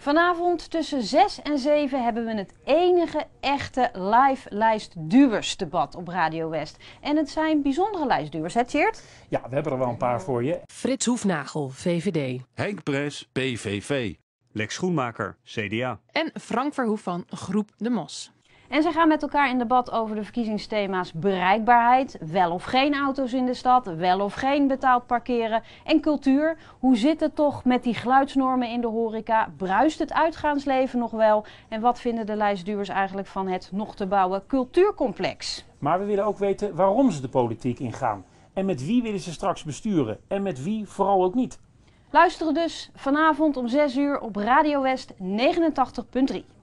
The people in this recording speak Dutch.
Vanavond tussen 6 en 7 hebben we het enige echte live lijstduwersdebat op Radio West. En het zijn bijzondere lijstduwers, hè Tjeerd? Ja, we hebben er wel een paar voor je. Frits Hoefnagel, VVD. Henk Pres, PVV. Lex Schoenmaker, CDA. En Frank Verhoef van Groep De Mos. En ze gaan met elkaar in debat over de verkiezingsthema's bereikbaarheid, wel of geen auto's in de stad, wel of geen betaald parkeren en cultuur. Hoe zit het toch met die geluidsnormen in de horeca? Bruist het uitgaansleven nog wel? En wat vinden de lijstduwers eigenlijk van het nog te bouwen cultuurcomplex? Maar we willen ook weten waarom ze de politiek ingaan. En met wie willen ze straks besturen? En met wie vooral ook niet? Luisteren dus vanavond om 6 uur op Radio West 89.3.